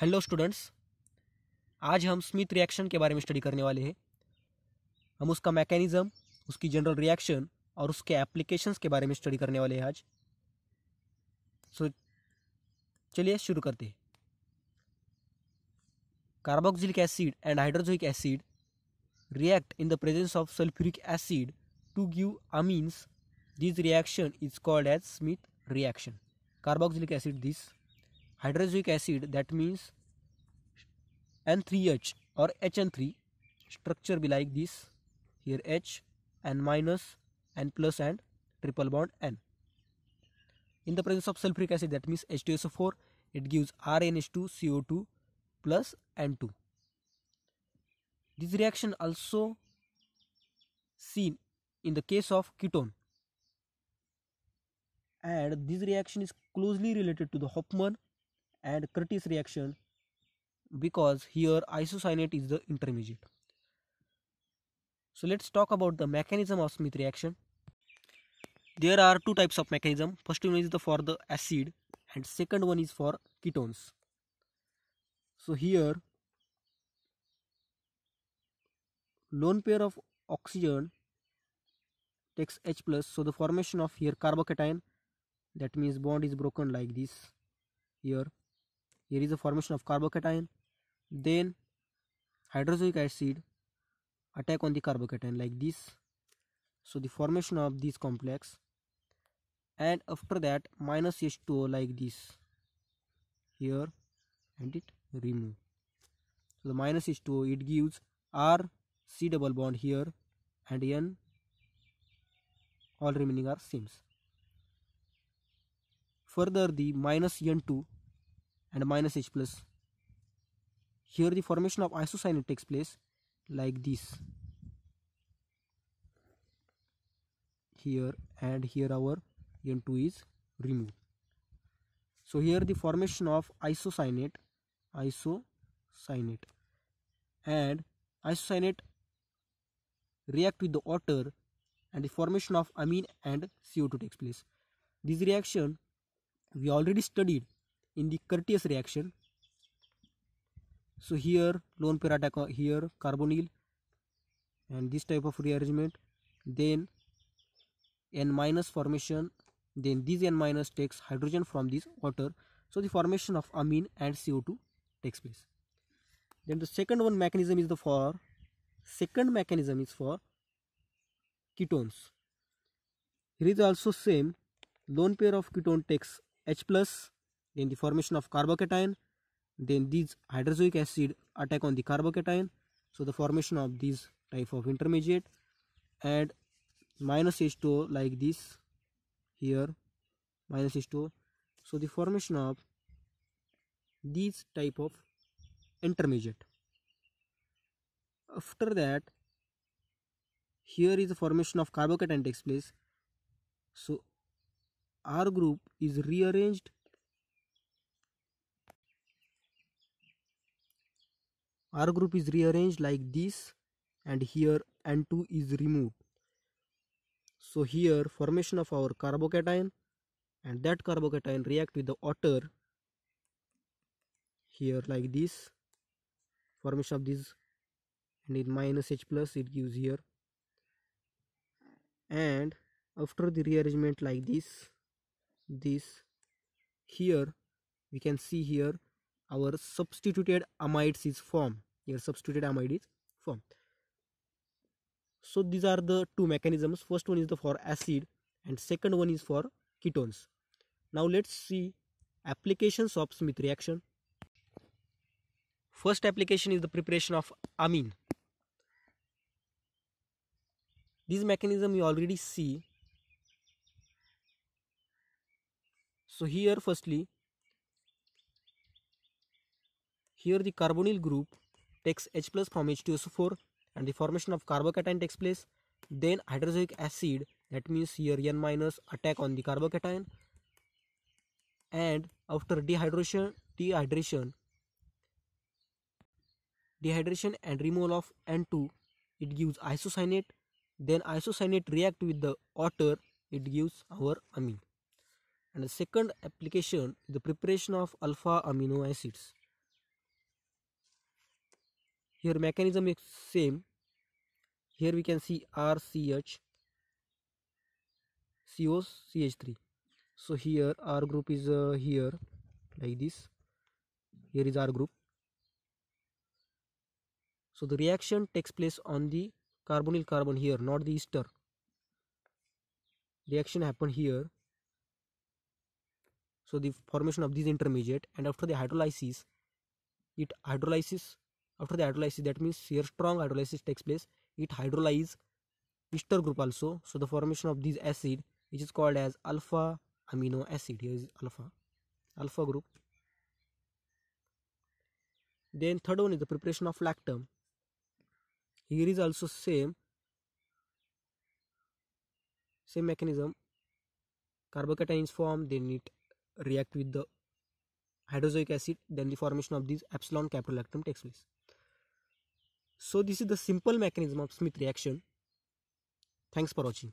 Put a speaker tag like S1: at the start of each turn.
S1: Hello students आज हम Smith reaction के बारे में स्टडी करने वाले हैं हम उसका मैकेनिज्म उसकी जनरल रिएक्शन और उसके एप्लीकेशंस के बारे में स्टडी करने वाले हैं आज सो so, चलिए शुरू करते हैं carboxylic acid and hydrazoic acid react in the presence of sulphuric acid to give amines this reaction is called as Schmidt reaction carboxylic acid this hydroxylic acid that means N3H or HN3 structure be like this here H N minus N plus and triple bond N in the presence of sulfuric acid that means H2SO4 it gives RNH2 CO2 plus N2 this reaction also seen in the case of ketone and this reaction is closely related to the Hoffman and Curtis reaction because here isocyanate is the intermediate. So let's talk about the mechanism of Smith reaction. There are two types of mechanism. First one is the for the acid and second one is for ketones. So here lone pair of oxygen takes H plus so the formation of here carbocation that means bond is broken like this here here is the formation of carbocation then hydrozoic acid attack on the carbocation like this so the formation of this complex and after that minus H2O like this here and it remove so the minus H2O it gives R C double bond here and N all remaining are same. further the minus N2 and minus H plus. Here the formation of isocyanate takes place like this. Here and here our N2 is removed. So here the formation of isocyanate, isocyanate and isocyanate react with the water and the formation of amine and CO2 takes place. This reaction we already studied in the Curtius reaction. So here lone pair attack uh, here carbonyl and this type of rearrangement then N minus formation then this N minus takes hydrogen from this water so the formation of amine and CO2 takes place. Then the second one mechanism is the for second mechanism is for ketones. Here is also same lone pair of ketone takes H plus then the formation of carbocation then these hydrozoic acid attack on the carbocation so the formation of these type of intermediate and minus H2O like this here minus H2O so the formation of these type of intermediate after that here is the formation of carbocation takes place so R group is rearranged R group is rearranged like this and here N2 is removed. So here formation of our carbocation and that carbocation react with the otter here like this formation of this and in minus H plus it gives here and after the rearrangement like this this here we can see here our substituted amides is formed here substituted amide is formed so these are the two mechanisms first one is the for acid and second one is for ketones now let's see applications of smith reaction first application is the preparation of amine this mechanism you already see so here firstly here the carbonyl group takes H plus from H2SO4 and the formation of carbocation takes place. Then hydrozoic acid that means here N minus attack on the carbocation and after dehydration dehydration dehydration and removal of N2 it gives isocyanate then isocyanate react with the water it gives our amine and the second application is the preparation of alpha amino acids here mechanism is same here we can see RCH COCH3 so here R group is uh, here like this here is R group so the reaction takes place on the carbonyl carbon here not the ester reaction happen here so the formation of this intermediate and after the hydrolysis it hydrolyzes after the hydrolysis that means here strong hydrolysis takes place it hydrolyzes ester group also so the formation of this acid which is called as alpha amino acid here is alpha alpha group then third one is the preparation of lactam here is also same same mechanism carbocation is formed then it react with the hydrozoic acid then the formation of this epsilon caprolactam lactam takes place so this is the simple mechanism of Smith reaction. Thanks for watching.